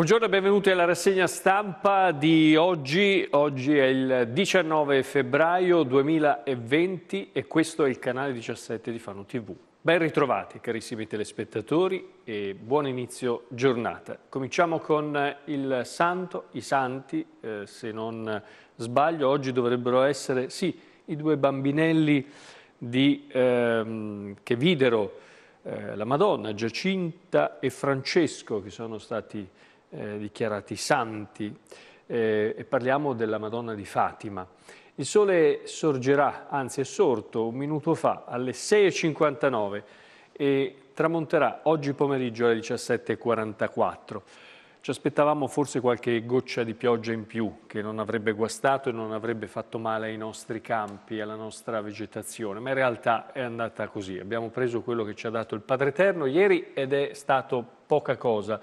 Buongiorno e benvenuti alla rassegna stampa di oggi. Oggi è il 19 febbraio 2020 e questo è il canale 17 di Fano TV. Ben ritrovati carissimi telespettatori e buon inizio giornata. Cominciamo con il santo, i santi, eh, se non sbaglio, oggi dovrebbero essere, sì, i due bambinelli di, ehm, che videro eh, la Madonna, Giacinta e Francesco, che sono stati eh, dichiarati santi eh, e parliamo della Madonna di Fatima. Il sole sorgerà, anzi è sorto un minuto fa alle 6.59 e tramonterà oggi pomeriggio alle 17.44. Ci aspettavamo forse qualche goccia di pioggia in più che non avrebbe guastato e non avrebbe fatto male ai nostri campi, alla nostra vegetazione, ma in realtà è andata così. Abbiamo preso quello che ci ha dato il Padre Eterno ieri ed è stato poca cosa.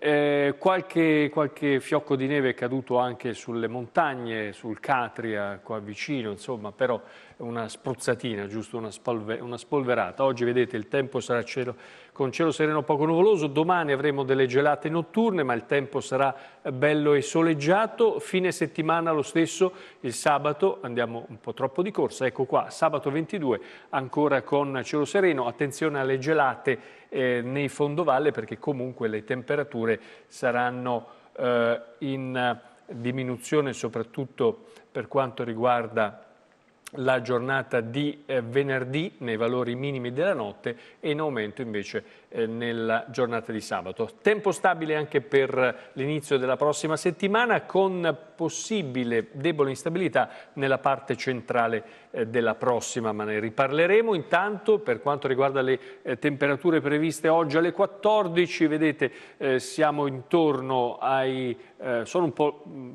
Eh, qualche, qualche, fiocco di neve è caduto anche sulle montagne, sul Catria, qua vicino, insomma, però una spruzzatina, giusto una, spolver una spolverata. Oggi vedete il tempo sarà cielo, con cielo sereno poco nuvoloso, domani avremo delle gelate notturne ma il tempo sarà eh, bello e soleggiato, fine settimana lo stesso, il sabato andiamo un po' troppo di corsa, ecco qua sabato 22 ancora con cielo sereno, attenzione alle gelate eh, nei fondovalle perché comunque le temperature saranno eh, in eh, diminuzione soprattutto per quanto riguarda la giornata di eh, venerdì nei valori minimi della notte e in aumento invece eh, nella giornata di sabato. Tempo stabile anche per l'inizio della prossima settimana con possibile debole instabilità nella parte centrale eh, della prossima, ma ne riparleremo. Intanto per quanto riguarda le eh, temperature previste oggi alle 14, vedete siamo intorno ai, sono un po' mm,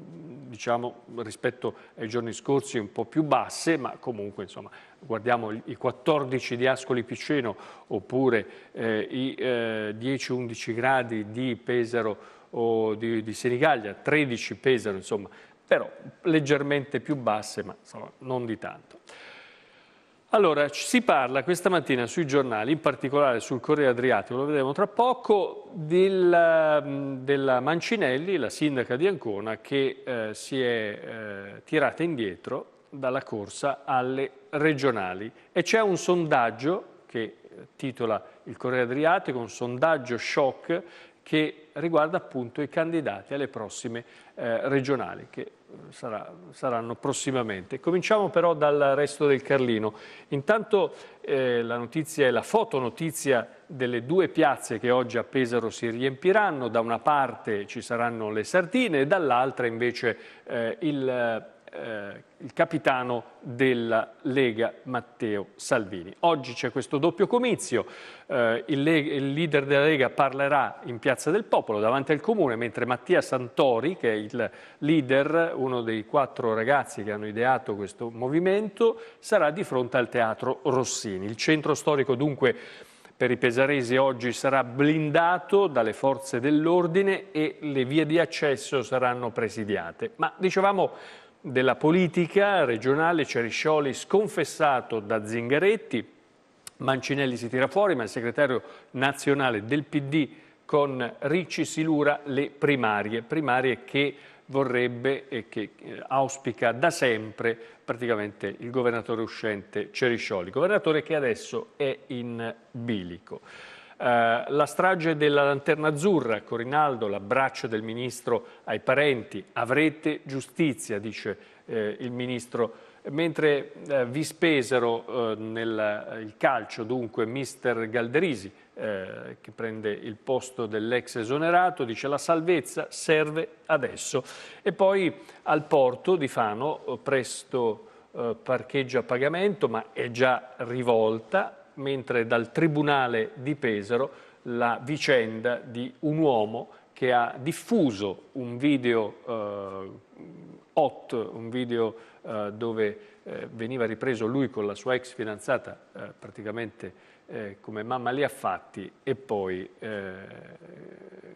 diciamo rispetto ai giorni scorsi un po' più basse, ma comunque insomma guardiamo i 14 di Ascoli Piceno oppure eh, i eh, 10-11 gradi di Pesaro o di, di Senigallia, 13 Pesaro insomma, però leggermente più basse ma insomma, non di tanto. Allora, si parla questa mattina sui giornali, in particolare sul Corriere Adriatico, lo vedremo tra poco, della, mm, della Mancinelli, la sindaca di Ancona, che eh, si è eh, tirata indietro dalla corsa alle regionali. E c'è un sondaggio che eh, titola il Corriere Adriatico, un sondaggio shock che riguarda appunto i candidati alle prossime eh, regionali che eh, sarà, saranno prossimamente. Cominciamo però dal resto del Carlino. Intanto eh, la notizia è la fotonotizia delle due piazze che oggi a Pesaro si riempiranno. Da una parte ci saranno le sardine e dall'altra invece eh, il eh, eh, il capitano della Lega Matteo Salvini. Oggi c'è questo doppio comizio, eh, il, il, leader della Lega parlerà in Piazza del Popolo davanti al Comune, mentre Mattia Santori, che è il leader, uno dei quattro ragazzi che hanno ideato questo movimento, sarà di fronte al Teatro Rossini. Il centro storico dunque per i pesaresi oggi sarà blindato dalle forze dell'ordine e le vie di accesso saranno presidiate. Ma dicevamo della politica regionale, Ceriscioli sconfessato da Zingaretti, Mancinelli si tira fuori, ma il segretario nazionale del PD con Ricci Silura le primarie, primarie che vorrebbe e che eh, auspica da sempre praticamente il governatore uscente Ceriscioli, governatore che adesso è in bilico. Eh, la strage della Lanterna Azzurra, Corinaldo, l'abbraccio del ministro ai parenti, avrete giustizia, dice eh, il ministro. Mentre eh, vi spesero eh, nel eh, calcio, dunque, mister Galderisi, eh, che prende il posto dell'ex esonerato, dice la salvezza serve adesso. E poi al porto di Fano presto eh, parcheggio a pagamento, ma è già rivolta, mentre dal Tribunale di Pesaro la vicenda di un uomo che ha diffuso un video eh, hot, un video eh, dove eh, veniva ripreso lui con la sua ex fidanzata eh, praticamente eh, come mamma li ha fatti e poi eh,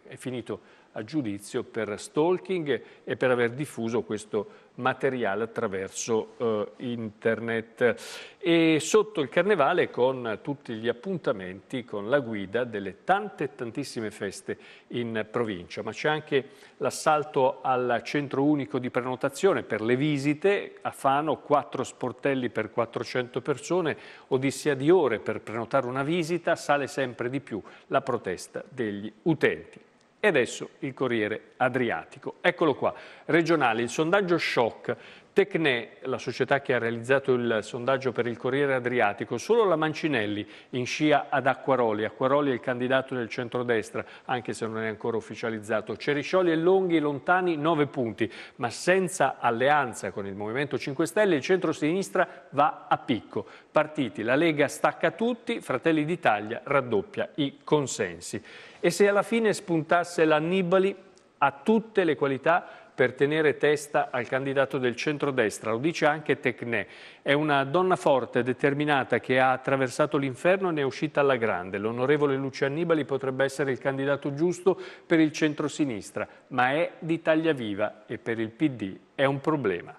è finito a giudizio per stalking e per aver diffuso questo materiale attraverso eh, internet e sotto il carnevale con tutti gli appuntamenti con la guida delle tante tantissime feste in provincia ma c'è anche l'assalto al centro unico di prenotazione per le visite a Fano quattro sportelli per 400 persone odissia di ore per prenotare una visita sale sempre di più la protesta degli utenti e adesso il Corriere Adriatico. Eccolo qua, regionale, il sondaggio shock. Tecne, la società che ha realizzato il sondaggio per il Corriere Adriatico, solo la Mancinelli in scia ad Acquaroli. Acquaroli è il candidato del centrodestra, anche se non è ancora ufficializzato. Ceriscioli e Longhi lontani 9 punti, ma senza alleanza con il Movimento 5 Stelle il centro-sinistra va a picco. Partiti, la Lega stacca tutti, Fratelli d'Italia raddoppia i consensi. E se alla fine spuntasse l'Annibali, ha tutte le qualità per tenere testa al candidato del centrodestra, lo dice anche Tecne. È una donna forte, determinata, che ha attraversato l'inferno e ne è uscita alla grande. L'onorevole Lucia Annibali potrebbe essere il candidato giusto per il centrosinistra, ma è di taglia viva e per il PD è un problema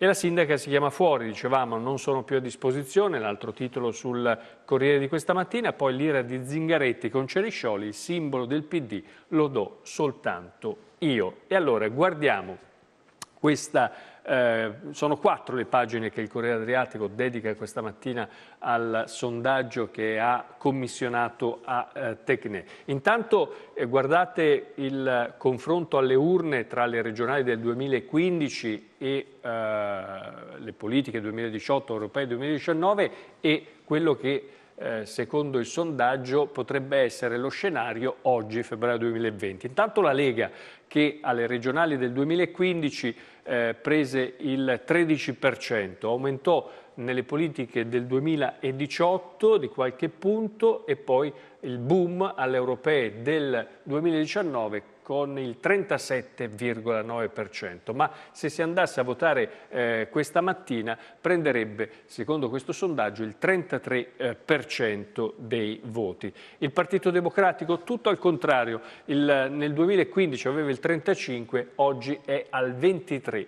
e la sindaca si chiama fuori, dicevamo non sono più a disposizione, l'altro titolo sul Corriere di questa mattina, poi l'ira di Zingaretti con Ceriscioli, il simbolo del PD, lo do soltanto io. E allora guardiamo questa eh, sono quattro le pagine che il Corriere Adriatico dedica questa mattina al sondaggio che ha commissionato a eh, Tecne. Intanto eh, guardate il confronto alle urne tra le regionali del 2015 e eh, le politiche 2018, europee 2019 e quello che eh, secondo il sondaggio potrebbe essere lo scenario oggi, febbraio 2020. Intanto la Lega che alle regionali del 2015 eh, prese il 13%, aumentò nelle politiche del 2018 di qualche punto e poi il boom alle europee del 2019 con il 37,9%, ma se si andasse a votare eh, questa mattina prenderebbe, secondo questo sondaggio, il 33% eh, dei voti. Il Partito Democratico tutto al contrario, il, nel 2015 aveva il 35%, oggi è al 23%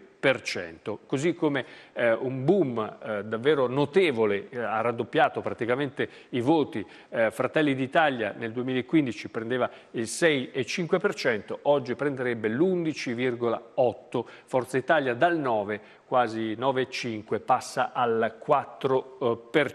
così come eh, un boom eh, davvero notevole, eh, ha raddoppiato praticamente i voti, eh, Fratelli d'Italia nel 2015 prendeva il 6,5%, oggi prenderebbe l'11,8%, Forza Italia dal 9 quasi 9,5 passa al 4%. Eh,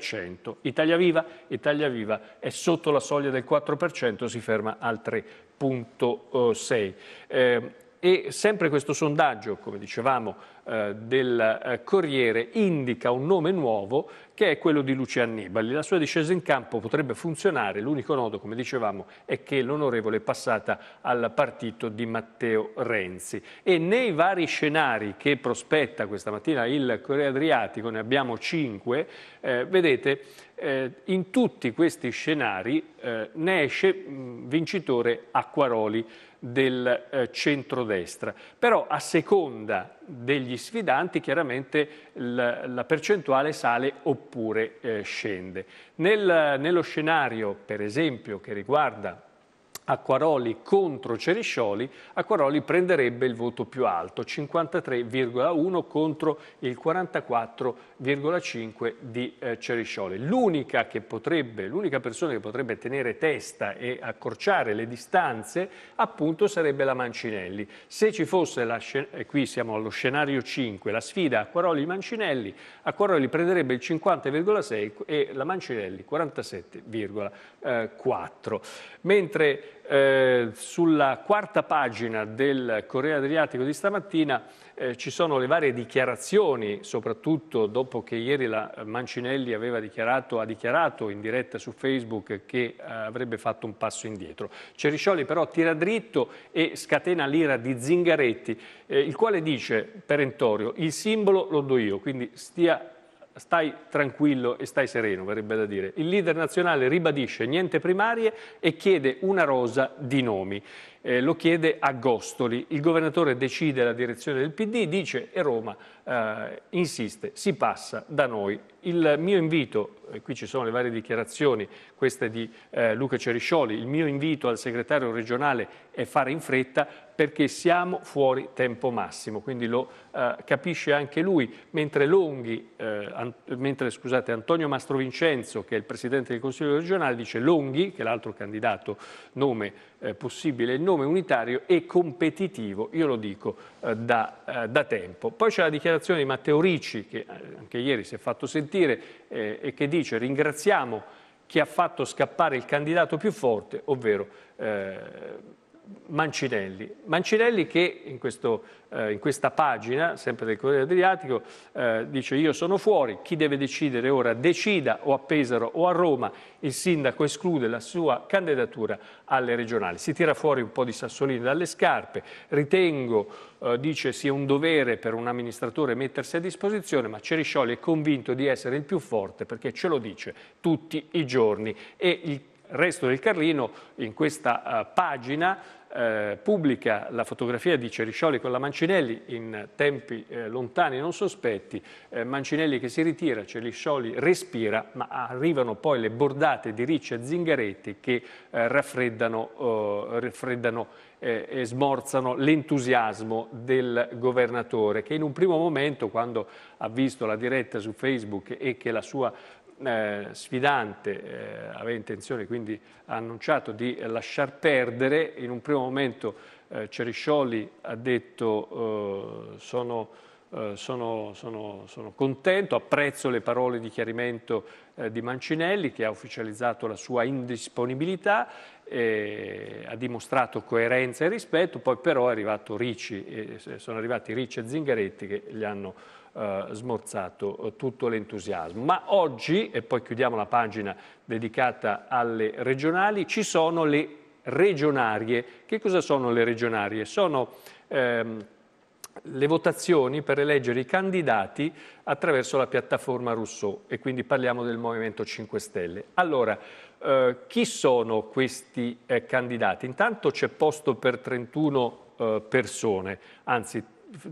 Italia Viva? Italia Viva è sotto la soglia del 4%, si ferma al 3,6%. E sempre questo sondaggio, come dicevamo, eh, del eh, Corriere indica un nome nuovo che è quello di Lucia Annibali. La sua discesa in campo potrebbe funzionare, l'unico nodo, come dicevamo, è che l'onorevole è passata al partito di Matteo Renzi. E nei vari scenari che prospetta questa mattina il Corriere Adriatico, ne abbiamo cinque, eh, vedete, eh, in tutti questi scenari eh, ne esce mh, vincitore Acquaroli del eh, centrodestra. Però a seconda degli sfidanti chiaramente la, la percentuale sale oppure eh, scende. Nel, nello scenario, per esempio, che riguarda Acquaroli contro Ceriscioli, Acquaroli prenderebbe il voto più alto, 53,1 contro il 44,5 di eh, Ceriscioli. L'unica persona che potrebbe tenere testa e accorciare le distanze appunto sarebbe la Mancinelli. Se ci fosse, la, eh, qui siamo allo scenario 5, la sfida Acquaroli-Mancinelli, Acquaroli prenderebbe il 50,6 e la Mancinelli 47,4. Eh, Mentre eh, sulla quarta pagina del Corriere Adriatico di stamattina eh, ci sono le varie dichiarazioni, soprattutto dopo che ieri la Mancinelli aveva dichiarato, ha dichiarato in diretta su Facebook che eh, avrebbe fatto un passo indietro. Ceriscioli però tira dritto e scatena l'ira di Zingaretti, eh, il quale dice, perentorio, il simbolo lo do io, quindi stia stai tranquillo e stai sereno, verrebbe da dire. Il leader nazionale ribadisce niente primarie e chiede una rosa di nomi. Eh, lo chiede a Gostoli, il governatore decide la direzione del PD, dice e Roma eh, insiste, si passa da noi. Il mio invito, e qui ci sono le varie dichiarazioni, queste di eh, Luca Ceriscioli, il mio invito al segretario regionale è fare in fretta perché siamo fuori tempo massimo, quindi lo eh, capisce anche lui, mentre, Longhi, eh, an mentre scusate, Antonio Mastrovincenzo, che è il Presidente del Consiglio regionale, dice Longhi, che è l'altro candidato, nome eh, possibile, il nome unitario e competitivo, io lo dico, eh, da, eh, da, tempo. Poi c'è la dichiarazione di Matteo Ricci, che eh, anche ieri si è fatto sentire, e che dice ringraziamo chi ha fatto scappare il candidato più forte, ovvero... Mancinelli. Mancinelli che in, questo, eh, in, questa pagina, sempre del Corriere Adriatico, eh, dice io sono fuori, chi deve decidere ora decida o a Pesaro o a Roma, il sindaco esclude la sua candidatura alle regionali. Si tira fuori un po' di sassolini dalle scarpe, ritengo, eh, dice sia un dovere per un amministratore mettersi a disposizione, ma Ceriscioli è convinto di essere il più forte perché ce lo dice tutti i giorni e il resto del Carlino in questa eh, pagina eh, pubblica la fotografia di Ceriscioli con la Mancinelli in tempi eh, lontani e non sospetti, eh, Mancinelli che si ritira, Ceriscioli respira, ma arrivano poi le bordate di Ricci e Zingaretti che eh, raffreddano, eh, raffreddano e smorzano l'entusiasmo del governatore che in un primo momento quando ha visto la diretta su Facebook e che la sua eh, sfidante eh, aveva intenzione, quindi ha annunciato di lasciar perdere, in un primo momento eh, Ceriscioli ha detto eh, sono, eh, sono, sono, sono, contento, apprezzo le parole di chiarimento eh, di Mancinelli che ha ufficializzato la sua indisponibilità, e eh, ha dimostrato coerenza e rispetto, poi però è arrivato Ricci, sono arrivati Ricci e Zingaretti che gli hanno eh, smorzato eh, tutto l'entusiasmo. Ma oggi, e poi chiudiamo la pagina dedicata alle regionali, ci sono le regionarie. Che cosa sono le regionarie? Sono ehm, le votazioni per eleggere i candidati attraverso la piattaforma Rousseau e quindi parliamo del Movimento 5 Stelle. Allora, eh, chi sono questi eh, candidati? Intanto c'è posto per 31 eh, persone, anzi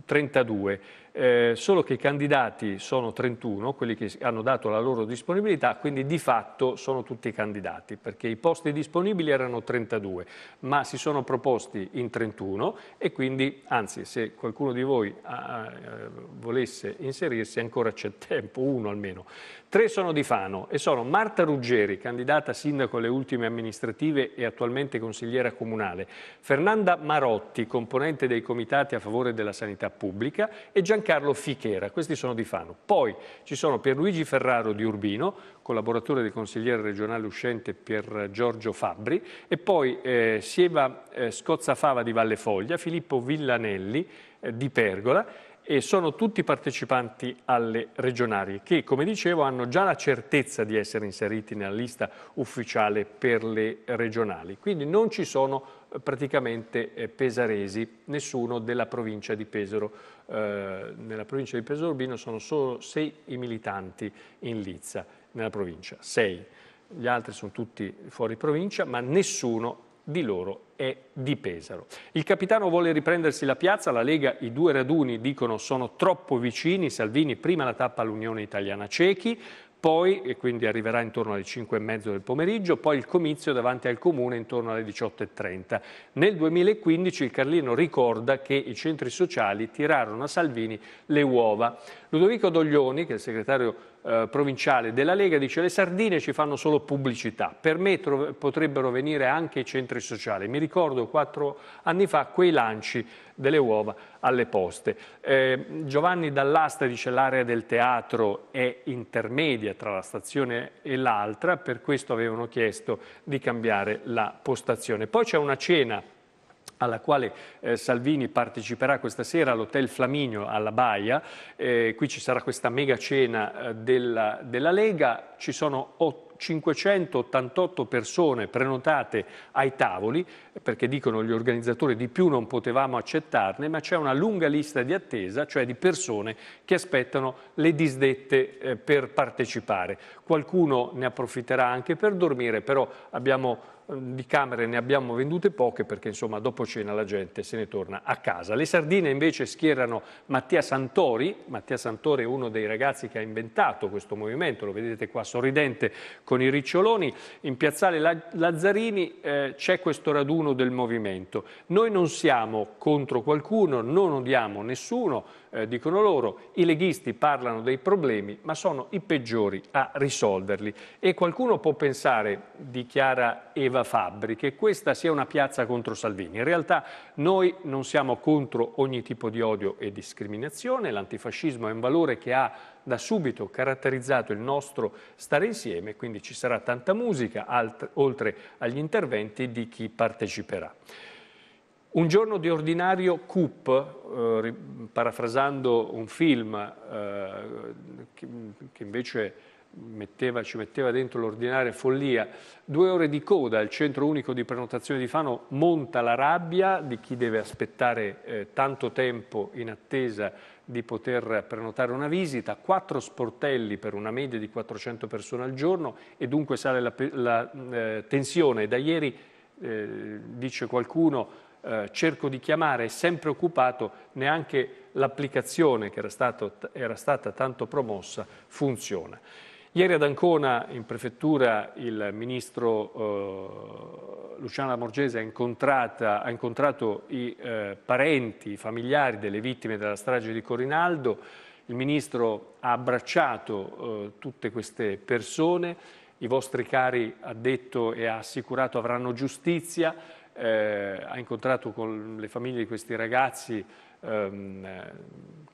32 eh, solo che i candidati sono 31, quelli che hanno dato la loro disponibilità, quindi di fatto sono tutti candidati, perché i posti disponibili erano 32, ma si sono proposti in 31 e quindi, anzi, se qualcuno di voi eh, volesse inserirsi, ancora c'è tempo, uno almeno. Tre sono di Fano e sono Marta Ruggeri, candidata sindaco alle ultime amministrative e attualmente consigliera comunale, Fernanda Marotti, componente dei comitati a favore della sanità pubblica e Giancarlo Giancarlo Fichera, questi sono di Fano. Poi ci sono Pierluigi Ferraro di Urbino, collaboratore del consigliere regionale uscente Pier Giorgio Fabbri, e poi eh, Sieva eh, Scozzafava di Valle Foglia, Filippo Villanelli eh, di Pergola e sono tutti partecipanti alle regionali che, come dicevo, hanno già la certezza di essere inseriti nella lista ufficiale per le regionali. Quindi non ci sono praticamente eh, pesaresi, nessuno della provincia di Pesaro. Eh, nella provincia di Pesaro Urbino sono solo sei i militanti in Lizza, nella provincia, sei. Gli altri sono tutti fuori provincia, ma nessuno di loro è di Pesaro. Il capitano vuole riprendersi la piazza, la Lega, i due raduni dicono sono troppo vicini, Salvini prima la tappa all'Unione Italiana Cechi, poi, e quindi arriverà intorno alle 5 e mezzo del pomeriggio, poi il comizio davanti al Comune intorno alle 18 e 30. Nel 2015 il Carlino ricorda che i centri sociali tirarono a Salvini le uova. Ludovico Doglioni, che è il segretario eh, provinciale della Lega dice le sardine ci fanno solo pubblicità, per me potrebbero venire anche i centri sociali. Mi ricordo quattro anni fa quei lanci delle uova alle poste. Eh, Giovanni Dall'Asta dice l'area del teatro è intermedia tra la stazione e l'altra, per questo avevano chiesto di cambiare la postazione. Poi c'è una cena alla quale eh, Salvini parteciperà questa sera all'Hotel Flaminio alla Baia. Eh, qui ci sarà questa mega cena eh, della, della, Lega, ci sono 588 persone prenotate ai tavoli, perché dicono gli organizzatori di più non potevamo accettarne, ma c'è una lunga lista di attesa, cioè di persone che aspettano le disdette eh, per partecipare. Qualcuno ne approfitterà anche per dormire, però abbiamo di camere ne abbiamo vendute poche perché insomma dopo cena la gente se ne torna a casa. Le sardine invece schierano Mattia Santori, Mattia Santori è uno dei ragazzi che ha inventato questo movimento, lo vedete qua sorridente con i riccioloni, in piazzale Lazzarini eh, c'è questo raduno del movimento. Noi non siamo contro qualcuno, non odiamo nessuno, eh, dicono loro, i leghisti parlano dei problemi ma sono i peggiori a risolverli e qualcuno può pensare, dichiara Eva Fabbri, che questa sia una piazza contro Salvini. In realtà noi non siamo contro ogni tipo di odio e discriminazione, l'antifascismo è un valore che ha da subito caratterizzato il nostro stare insieme, quindi ci sarà tanta musica oltre agli interventi di chi parteciperà. Un giorno di ordinario coup, eh, parafrasando un film eh, che, che, invece metteva, ci metteva dentro l'ordinaria follia, due ore di coda al centro unico di prenotazione di Fano, monta la rabbia di chi deve aspettare eh, tanto tempo in attesa di poter prenotare una visita, quattro sportelli per una media di 400 persone al giorno e dunque sale la, la eh, tensione. Da ieri, eh, dice qualcuno, eh, cerco di chiamare, è sempre occupato, neanche l'applicazione che era, stato, era stata tanto promossa funziona. Ieri ad Ancona, in prefettura, il ministro eh, Luciana Lamorgese ha, ha, incontrato i eh, parenti, i familiari delle vittime della strage di Corinaldo. Il ministro ha abbracciato eh, tutte queste persone. I vostri cari, ha detto e ha assicurato, avranno giustizia eh, ha incontrato con le famiglie di questi ragazzi ehm,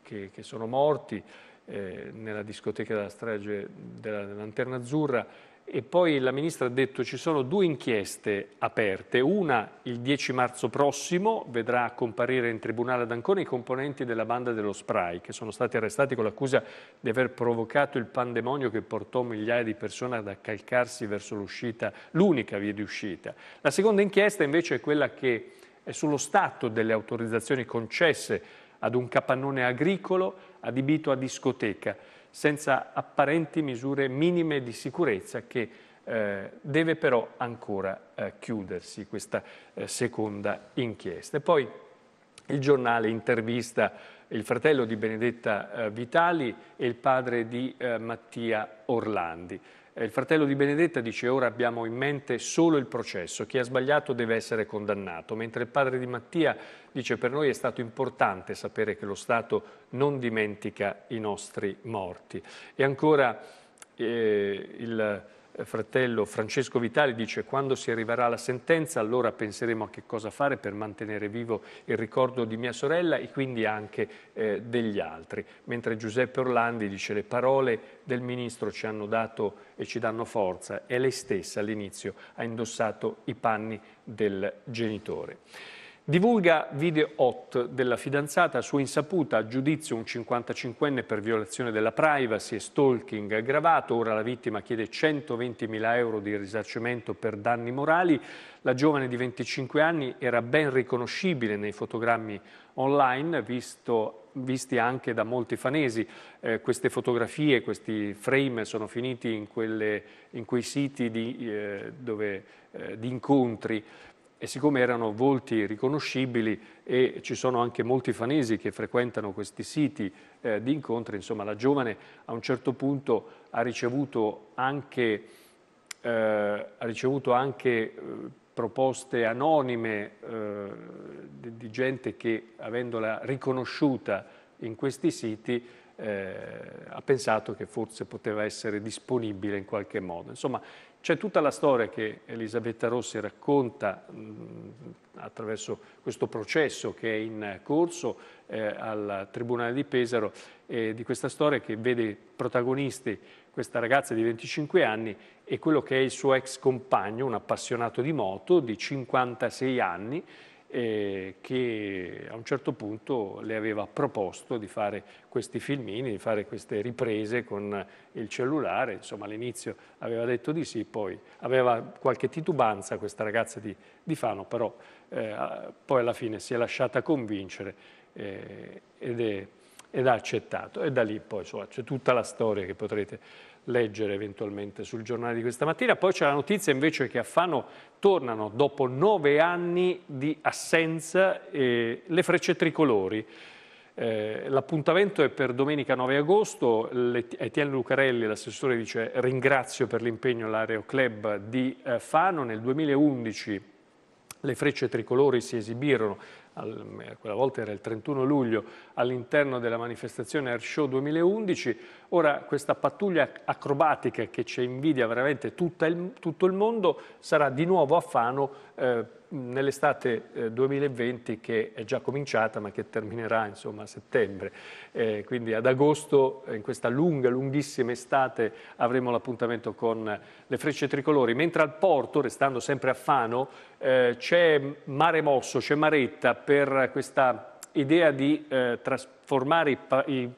che, che, sono morti eh, nella discoteca della strage della Lanterna Azzurra e poi la Ministra ha detto ci sono due inchieste aperte, una il 10 marzo prossimo vedrà comparire in Tribunale ad Ancona i componenti della banda dello Spray che sono stati arrestati con l'accusa di aver provocato il pandemonio che portò migliaia di persone ad accalcarsi verso l'uscita, l'unica via di uscita. La seconda inchiesta invece è quella che è sullo stato delle autorizzazioni concesse ad un capannone agricolo adibito a discoteca senza apparenti misure minime di sicurezza che eh, deve però ancora eh, chiudersi questa eh, seconda inchiesta. E poi il giornale intervista il fratello di Benedetta eh, Vitali e il padre di eh, Mattia Orlandi. Eh, il fratello di Benedetta dice ora abbiamo in mente solo il processo, chi ha sbagliato deve essere condannato, mentre il padre di Mattia dice per noi è stato importante sapere che lo Stato non dimentica i nostri morti. E ancora eh, il eh, fratello Francesco Vitali dice quando si arriverà alla sentenza allora penseremo a che cosa fare per mantenere vivo il ricordo di mia sorella e quindi anche eh, degli altri. Mentre Giuseppe Orlandi dice le parole del ministro ci hanno dato e ci danno forza e lei stessa all'inizio ha indossato i panni del genitore. Divulga video hot della fidanzata sua insaputa, a giudizio un 55enne per violazione della privacy e stalking aggravato. Ora la vittima chiede 120.000 euro di risarcimento per danni morali. La giovane di 25 anni era ben riconoscibile nei fotogrammi online, visto visti anche da molti fanesi. Eh, queste fotografie, questi frame sono finiti in, quelle, in quei siti di, eh, dove, eh, di incontri e siccome erano volti riconoscibili e ci sono anche molti fanesi che frequentano questi siti eh, di incontri, insomma la giovane a un certo punto ha ricevuto anche, eh, ha ricevuto anche eh, proposte anonime eh, di, di gente che avendola riconosciuta in questi siti eh, ha pensato che forse poteva essere disponibile in qualche modo. Insomma, c'è tutta la storia che Elisabetta Rossi racconta mh, attraverso questo processo che è in corso eh, al Tribunale di Pesaro, eh, di questa storia che vede protagonisti questa ragazza di 25 anni e quello che è il suo ex compagno, un appassionato di moto di 56 anni, eh, che a un certo punto le aveva proposto di fare questi filmini, di fare queste riprese con il cellulare, insomma all'inizio aveva detto di sì, poi aveva qualche titubanza questa ragazza di, di Fano, però eh, poi alla fine si è lasciata convincere eh, ed, è, ed, ha accettato e da lì poi c'è tutta la storia che potrete leggere eventualmente sul giornale di questa mattina. Poi c'è la notizia invece che a Fano tornano dopo nove anni di assenza eh, le frecce tricolori. Eh, L'appuntamento è per domenica 9 agosto, Etienne Lucarelli, l'assessore, dice ringrazio per l'impegno l'Areo Club di eh, Fano. Nel 2011 le frecce tricolori si esibirono al, quella volta era il 31 luglio, all'interno della manifestazione Air Show 2011. Ora questa pattuglia acrobatica che ci invidia veramente il, tutto il mondo sarà di nuovo a Fano eh, nell'estate 2020 eh, che è già cominciata ma che terminerà insomma, a settembre. Eh, quindi ad agosto, eh, in questa lunga, lunghissima estate, avremo l'appuntamento con le frecce tricolori. Mentre al porto, restando sempre a Fano, eh, c'è mare mosso, c'è maretta per questa idea di eh, trasformare i, i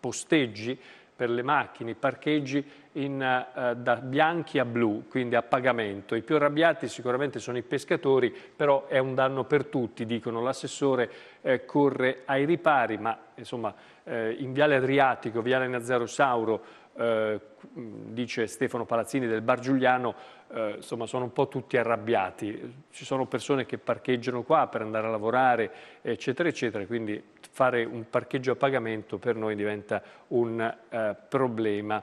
posteggi per le macchine, i parcheggi in, eh, da bianchi a blu, quindi a pagamento. I più arrabbiati sicuramente sono i pescatori, però è un danno per tutti, dicono. L'assessore eh, corre ai ripari, ma insomma, eh, in Viale Adriatico, Viale Nazzaro Sauro, eh, dice Stefano Palazzini del Bar Giuliano, eh, insomma sono un po' tutti arrabbiati, ci sono persone che parcheggiano qua per andare a lavorare, eccetera, eccetera, quindi fare un parcheggio a pagamento per noi diventa un eh, problema.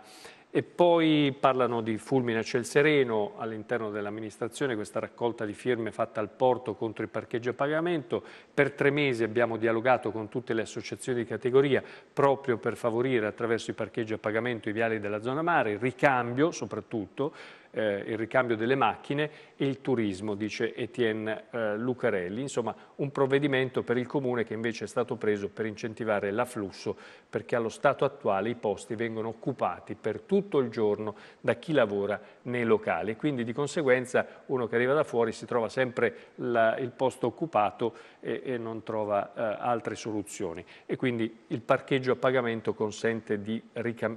E poi parlano di fulmine a ciel sereno all'interno dell'amministrazione, questa raccolta di firme fatta al porto contro il parcheggio a pagamento. Per tre mesi abbiamo dialogato con tutte le associazioni di categoria proprio per favorire attraverso i parcheggi a pagamento i viali della zona mare, il ricambio soprattutto, eh, il ricambio delle macchine e il turismo, dice Etienne eh, Lucarelli. Insomma, un provvedimento per il Comune che invece è stato preso per incentivare l'afflusso, perché allo stato attuale i posti vengono occupati per tutto il giorno da chi lavora nei locali. Quindi di conseguenza uno che arriva da fuori si trova sempre la, il posto occupato e, e non trova eh, altre soluzioni. E quindi il parcheggio a pagamento consente di,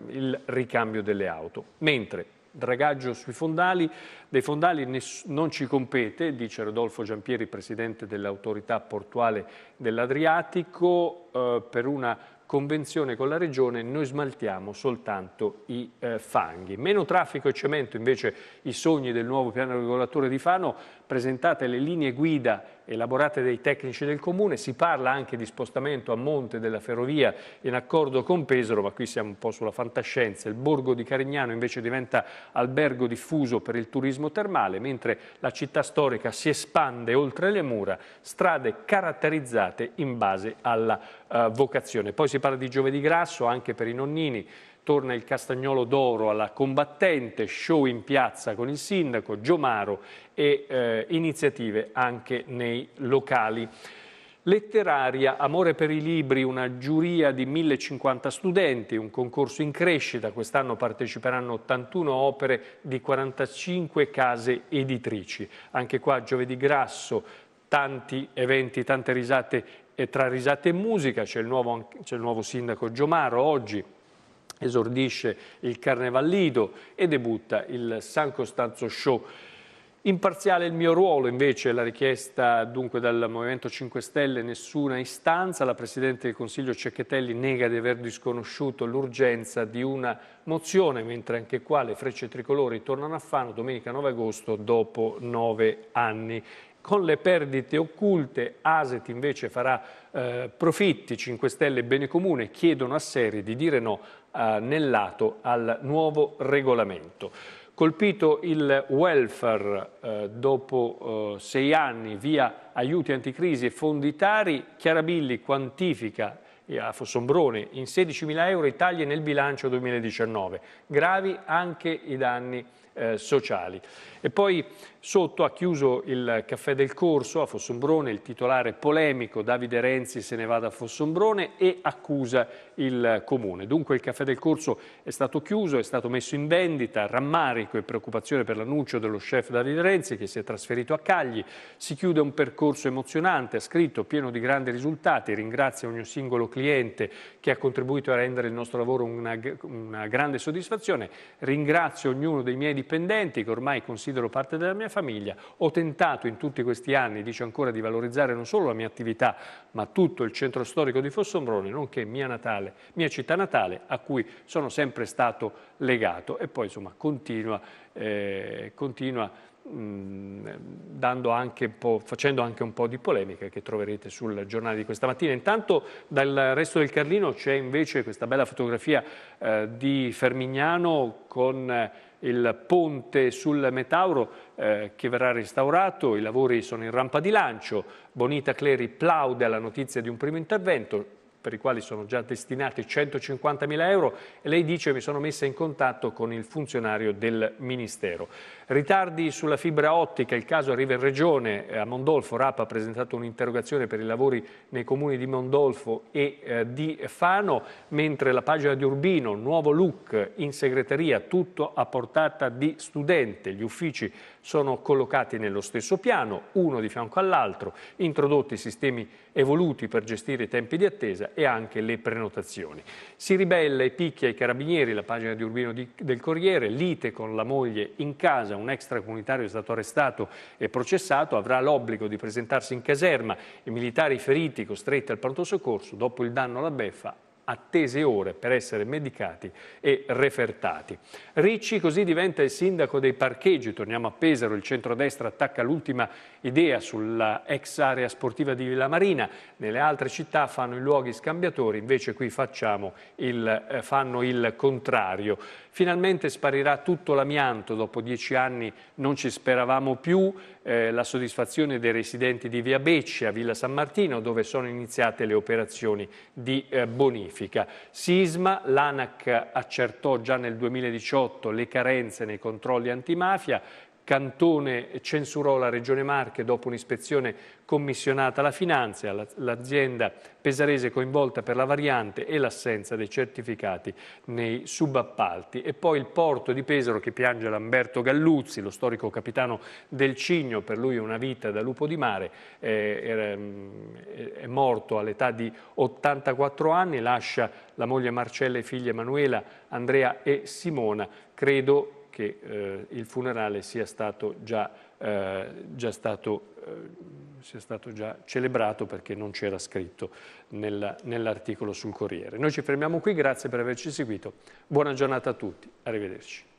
il ricambio delle auto. Mentre dragaggio sui fondali, dei fondali non ci compete, dice Rodolfo Giampieri, presidente dell'autorità portuale dell'Adriatico, eh, per una convenzione con la regione noi smaltiamo soltanto i eh, fanghi. Meno traffico e cemento invece i sogni del nuovo piano regolatore di Fano, presentate le linee guida elaborate dai tecnici del Comune, si parla anche di spostamento a monte della ferrovia in accordo con Pesaro, ma qui siamo un po' sulla fantascienza, il borgo di Carignano invece diventa albergo diffuso per il turismo termale, mentre la città storica si espande oltre le mura, strade caratterizzate in base alla eh, vocazione. Poi si parla di giovedì grasso anche per i nonnini, torna il Castagnolo d'Oro alla combattente, show in piazza con il sindaco, Giomaro e eh, iniziative anche nei locali. Letteraria, amore per i libri, una giuria di 1050 studenti, un concorso in crescita, quest'anno parteciperanno 81 opere di 45 case editrici. Anche qua giovedì grasso, tanti eventi, tante risate e eh, tra risate e musica, c'è il, il nuovo sindaco Giomaro oggi, esordisce il Carnevallido e debutta il San Costanzo Show. Imparziale il mio ruolo, invece, la richiesta dunque dal Movimento 5 Stelle, nessuna istanza. La Presidente del Consiglio Cecchetelli nega di aver disconosciuto l'urgenza di una mozione, mentre anche qua le frecce tricolori tornano a Fano domenica 9 agosto dopo nove anni con le perdite occulte, Aset invece farà eh, profitti, 5 Stelle e Bene Comune chiedono a Seri di dire no annellato al nuovo regolamento. Colpito il welfare eh, dopo eh, sei anni via aiuti anticrisi e fondi fonditari, Chiarabilli quantifica eh, a Fossombrone in 16.000 euro i tagli nel bilancio 2019, gravi anche i danni eh, sociali. E poi sotto ha chiuso il caffè del corso a Fossombrone, il titolare polemico Davide Renzi se ne va da Fossombrone e accusa il comune. Dunque il caffè del corso è stato chiuso, è stato messo in vendita, rammarico e preoccupazione per l'annuncio dello chef Davide Renzi che si è trasferito a Cagli. Si chiude un percorso emozionante, scritto, pieno di grandi risultati, ringrazia ogni singolo cliente che ha contribuito a rendere il nostro lavoro una, una grande soddisfazione, ringrazio ognuno dei miei dipendenti dipendenti che ormai considero parte della mia famiglia, ho tentato in tutti questi anni, dice ancora, di valorizzare non solo la mia attività, ma tutto il centro storico di Fossombrone, nonché mia, natale, mia città natale, a cui sono sempre stato legato. E poi insomma continua, eh, continua anche facendo anche un po' di polemica che troverete sul giornale di questa mattina. Intanto dal resto del Carlino c'è invece questa bella fotografia eh, di Fermignano con il ponte sul Metauro eh, che verrà restaurato, i lavori sono in rampa di lancio, Bonita Cleri plaude alla notizia di un primo intervento, per i quali sono già destinati 150.000 euro e lei dice mi sono messa in contatto con il funzionario del Ministero. Ritardi sulla fibra ottica, il caso arriva in Regione, eh, a Mondolfo Rapa ha presentato un'interrogazione per i lavori nei comuni di Mondolfo e eh, di Fano, mentre la pagina di Urbino, nuovo look in segreteria, tutto a portata di studente, gli uffici sono collocati nello stesso piano, uno di fianco all'altro, introdotti sistemi evoluti per gestire i tempi di attesa e anche le prenotazioni. Si ribella e picchia i carabinieri, la pagina di Urbino di, del Corriere, lite con la moglie in casa, un extracomunitario è stato arrestato e processato, avrà l'obbligo di presentarsi in caserma, i militari feriti costretti al pronto soccorso dopo il danno alla beffa attese ore per essere medicati e refertati. Ricci così diventa il sindaco dei parcheggi, torniamo a Pesaro, il centrodestra attacca l'ultima idea sulla ex area sportiva di Villa Marina, nelle altre città fanno i luoghi scambiatori, invece qui facciamo il, eh, fanno il contrario. Finalmente sparirà tutto l'amianto, dopo dieci anni non ci speravamo più, eh, la soddisfazione dei residenti di Via Beccia, Villa San Martino, dove sono iniziate le operazioni di eh, bonifica. Sisma, l'ANAC accertò già nel 2018 le carenze nei controlli antimafia, Cantone censurò la Regione Marche dopo un'ispezione commissionata alla Finanza, l'azienda pesarese coinvolta per la variante e l'assenza dei certificati nei subappalti. E poi il porto di Pesaro che piange Lamberto Galluzzi, lo storico capitano del Cigno, per lui una vita da lupo di mare, è, eh, è, mm, è morto all'età di 84 anni, lascia la moglie Marcella e i figli Emanuela, Andrea e Simona, credo che eh, il funerale sia stato già, eh, già, stato, eh, sia stato già celebrato perché non c'era scritto nel, nell'articolo sul Corriere. Noi ci fermiamo qui, grazie per averci seguito, buona giornata a tutti, arrivederci.